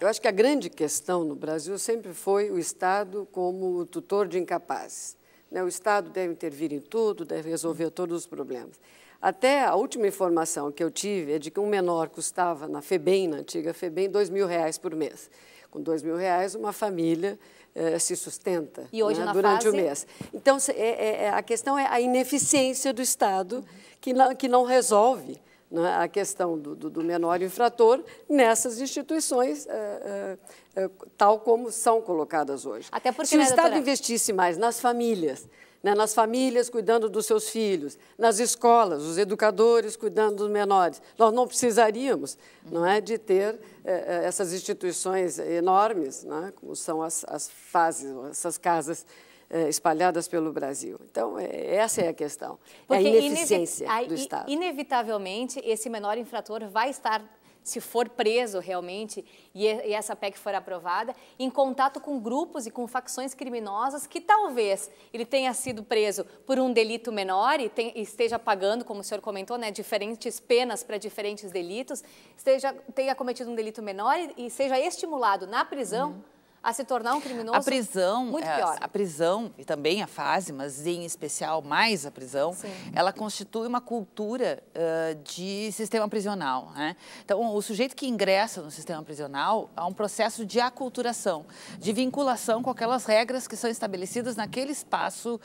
Eu acho que a grande questão no Brasil sempre foi o Estado como tutor de incapazes. Né? O Estado deve intervir em tudo, deve resolver todos os problemas. Até a última informação que eu tive é de que um menor custava na FEBEM, na antiga FEBEM, dois mil reais por mês. Com dois mil reais, uma família eh, se sustenta e hoje, né, durante fase... o mês. Então, é, é, é, a questão é a ineficiência do Estado, que, não, que não resolve né, a questão do, do, menor infrator nessas instituições, é, é, é, tal como são colocadas hoje. Até porque, Se né, o Estado doutora? investisse mais nas famílias, né, nas famílias cuidando dos seus filhos, nas escolas, os educadores cuidando dos menores, nós não precisaríamos não é, de ter eh, eh, essas instituições enormes, né, como são as, as fases, essas casas eh, espalhadas pelo Brasil. Então, é, essa é a questão. Porque é a ineficiência inevi... do Estado. Inevitavelmente, esse menor infrator vai estar se for preso realmente e, essa PEC for aprovada, em contato com grupos e com facções criminosas que talvez ele tenha sido preso por um delito menor e tem, esteja pagando, como o senhor comentou, né, diferentes penas para diferentes delitos, esteja, tenha cometido um delito menor e, e seja estimulado na prisão. Uhum a se tornar um criminoso a prisão, muito é, pior. A, prisão e também a fase, mas em especial mais a prisão, Sim. ela constitui uma cultura uh, de sistema prisional. Né? Então, o sujeito que ingressa no sistema prisional há um processo de aculturação, de vinculação com aquelas regras que são estabelecidas naquele espaço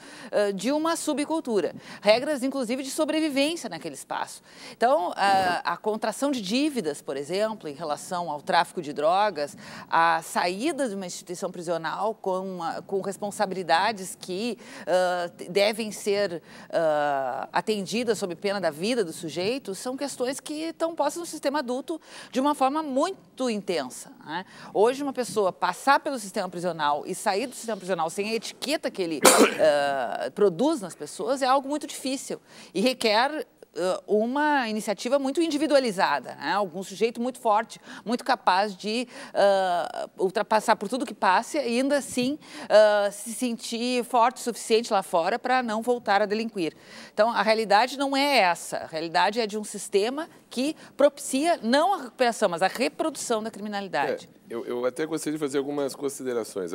uh, de uma subcultura. Regras, inclusive, de sobrevivência naquele espaço. Então, a, a contração de dívidas, por exemplo, em relação ao tráfico de drogas, a saída de uma instituição prisional com, com responsabilidades que uh, devem ser uh, atendidas sob pena da vida do sujeito, são questões que estão postas no sistema adulto de uma forma muito intensa. Né? Hoje, uma pessoa passar pelo sistema prisional e sair do sistema prisional sem a etiqueta que ele uh, produz nas pessoas é algo muito difícil e requer uma iniciativa muito individualizada, né? algum sujeito muito forte, muito capaz de uh, ultrapassar por tudo que passe e ainda assim uh, se sentir forte o suficiente lá fora para não voltar a delinquir. Então, a realidade não é essa. A realidade é de um sistema que propicia não a recuperação, mas a reprodução da criminalidade. É, eu, eu até gostaria de fazer algumas considerações.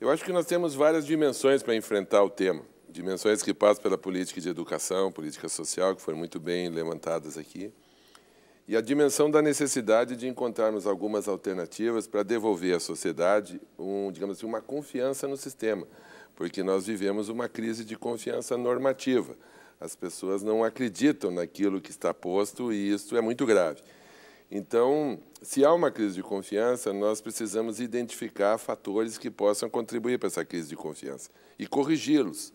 Eu acho que nós temos várias dimensões para enfrentar o tema dimensões que passam pela política de educação, política social, que foram muito bem levantadas aqui, e a dimensão da necessidade de encontrarmos algumas alternativas para devolver à sociedade, um, digamos assim, uma confiança no sistema, porque nós vivemos uma crise de confiança normativa. As pessoas não acreditam naquilo que está posto e isso é muito grave. Então, se há uma crise de confiança, nós precisamos identificar fatores que possam contribuir para essa crise de confiança e corrigi-los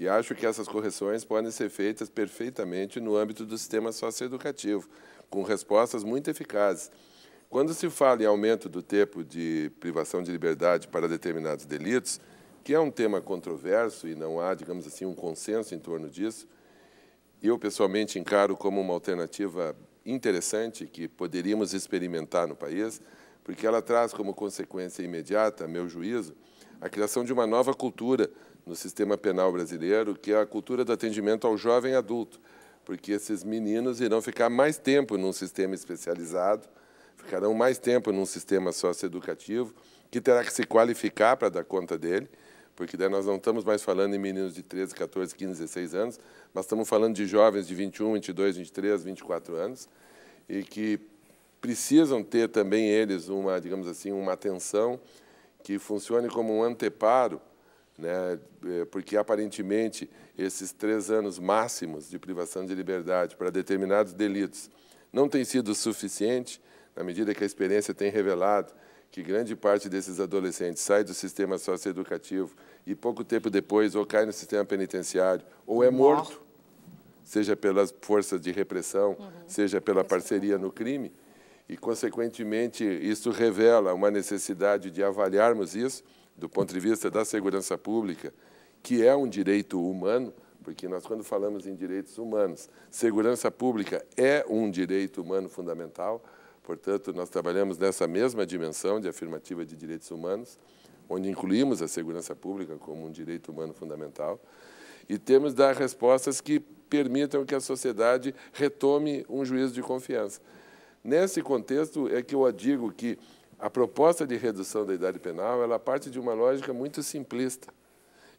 e acho que essas correções podem ser feitas perfeitamente no âmbito do sistema socioeducativo, com respostas muito eficazes. Quando se fala em aumento do tempo de privação de liberdade para determinados delitos, que é um tema controverso e não há, digamos assim, um consenso em torno disso, eu pessoalmente encaro como uma alternativa interessante que poderíamos experimentar no país, porque ela traz como consequência imediata, a meu juízo, a criação de uma nova cultura no sistema penal brasileiro, que é a cultura do atendimento ao jovem adulto, porque esses meninos irão ficar mais tempo num sistema especializado, ficarão mais tempo num sistema socioeducativo, que terá que se qualificar para dar conta dele, porque daí nós não estamos mais falando em meninos de 13, 14, 15, 16 anos, mas estamos falando de jovens de 21, 22, 23, 24 anos, e que precisam ter também eles uma, digamos assim, uma atenção que funcione como um anteparo né? É, porque aparentemente esses três anos máximos de privação de liberdade para determinados delitos não tem sido suficiente, na medida que a experiência tem revelado que grande parte desses adolescentes sai do sistema socioeducativo e pouco tempo depois ou cai no sistema penitenciário ou é morto, seja pelas forças de repressão, uhum. seja pela parceria no crime, e, consequentemente, isso revela uma necessidade de avaliarmos isso do ponto de vista da segurança pública, que é um direito humano, porque nós, quando falamos em direitos humanos, segurança pública é um direito humano fundamental, portanto, nós trabalhamos nessa mesma dimensão de afirmativa de direitos humanos, onde incluímos a segurança pública como um direito humano fundamental, e temos dar respostas que permitam que a sociedade retome um juízo de confiança. Nesse contexto é que eu digo que a proposta de redução da idade penal ela parte de uma lógica muito simplista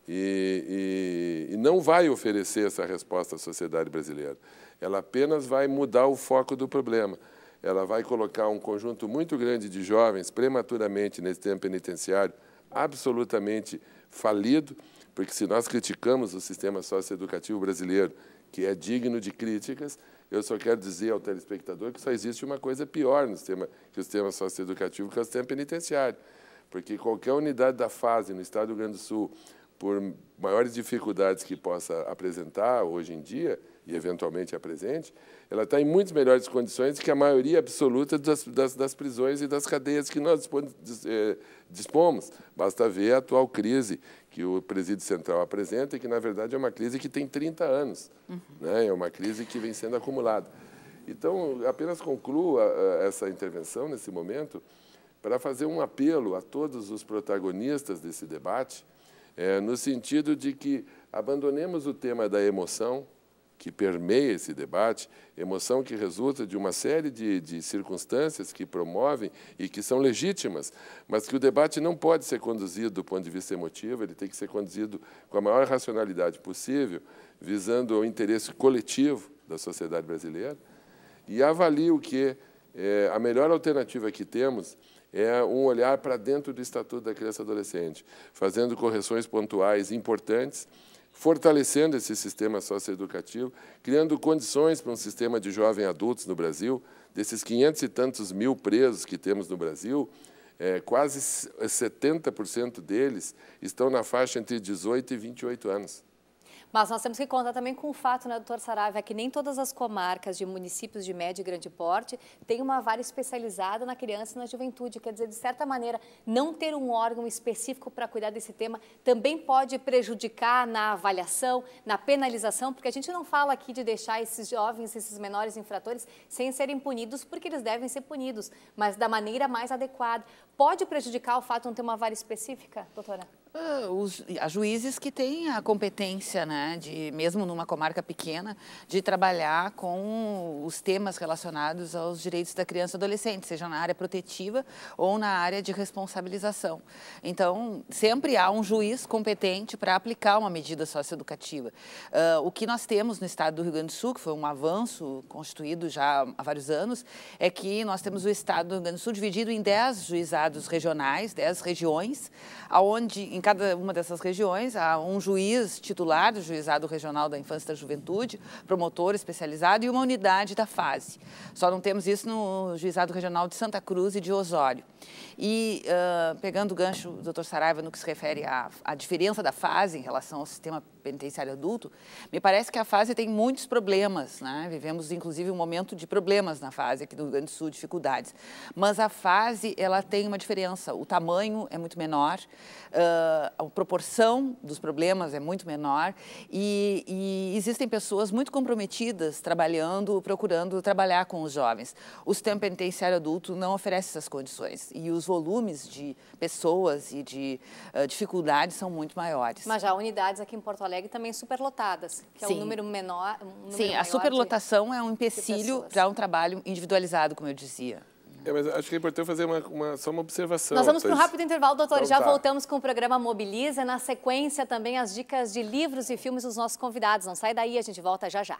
e, e, e não vai oferecer essa resposta à sociedade brasileira. Ela apenas vai mudar o foco do problema. Ela vai colocar um conjunto muito grande de jovens prematuramente nesse tempo penitenciário absolutamente falido, porque se nós criticamos o sistema socioeducativo brasileiro, que é digno de críticas, eu só quero dizer ao telespectador que só existe uma coisa pior no sistema, que o sistema socioeducativo, que é o sistema penitenciário. Porque qualquer unidade da fase no Estado do Rio Grande do Sul por maiores dificuldades que possa apresentar hoje em dia, e eventualmente apresente, é ela está em muito melhores condições que a maioria absoluta das, das, das prisões e das cadeias que nós eh, dispomos. Basta ver a atual crise que o presídio central apresenta, que, na verdade, é uma crise que tem 30 anos. Uhum. Né? É uma crise que vem sendo acumulada. Então, apenas concluo eh, eh, essa intervenção nesse momento para fazer um apelo a todos os protagonistas desse debate, é, no sentido de que abandonemos o tema da emoção, que permeia esse debate, emoção que resulta de uma série de, de, circunstâncias que promovem e que são legítimas, mas que o debate não pode ser conduzido do ponto de vista emotivo, ele tem que ser conduzido com a maior racionalidade possível, visando o interesse coletivo da sociedade brasileira, e avalie o que é, a melhor alternativa que temos é um olhar para dentro do Estatuto da Criança e Adolescente, fazendo correções pontuais importantes, fortalecendo esse sistema socioeducativo, criando condições para um sistema de jovens adultos no Brasil, desses 500 e tantos mil presos que temos no Brasil, é, quase 70% deles estão na faixa entre 18 e 28 anos. Mas nós temos que contar também com o fato, né, doutor Saraiva, é que nem todas as comarcas de municípios de médio e grande porte têm uma vara especializada na criança e na juventude. Quer dizer, de certa maneira, não ter um órgão específico para cuidar desse tema também pode prejudicar na avaliação, na penalização, porque a gente não fala aqui de deixar esses jovens, esses menores infratores, sem serem punidos, porque eles devem ser punidos, mas da maneira mais adequada. Pode prejudicar o fato de não ter uma vara específica, doutora? Ah, os, juízes que têm a competência, né, de, mesmo numa comarca pequena, de trabalhar com os temas relacionados aos direitos da criança e adolescente, seja na área protetiva ou na área de responsabilização. Então, sempre há um juiz competente para aplicar uma medida socioeducativa. Uh, o que nós temos no estado do Rio Grande do Sul, que foi um avanço constituído já há vários anos, é que nós temos o estado do Rio Grande do Sul dividido em 10 juizados regionais, 10 regiões, aonde em cada uma dessas regiões há um juiz titular do Juizado Regional da Infância e da Juventude, promotor especializado e uma unidade da fase. Só não temos isso no Juizado Regional de Santa Cruz e de Osório. E uh, pegando o gancho, doutor Saraiva, no que se refere à, à diferença da fase em relação ao sistema penitenciário adulto, me parece que a fase tem muitos problemas, né? Vivemos, inclusive, um momento de problemas na fase aqui do Rio Grande do Sul, dificuldades. Mas a fase, ela tem uma diferença. O tamanho é muito menor, ah, a proporção dos problemas é muito menor e, e existem pessoas muito comprometidas trabalhando, procurando trabalhar com os jovens. O sistema penitenciário adulto não oferece essas condições e os volumes de pessoas e de uh, dificuldades são muito maiores. Mas já há unidades aqui em Porto Alegre Alegre também superlotadas, que Sim. é um número menor. Um número Sim, a superlotação de, é um empecilho para um trabalho individualizado, como eu dizia. É, mas acho que é importante fazer uma, uma, só uma observação. Nós vamos para um rápido intervalo, doutor. Então, já tá. voltamos com o programa Mobiliza. Na sequência, também as dicas de livros e filmes dos nossos convidados. Não sai daí, a gente volta já já.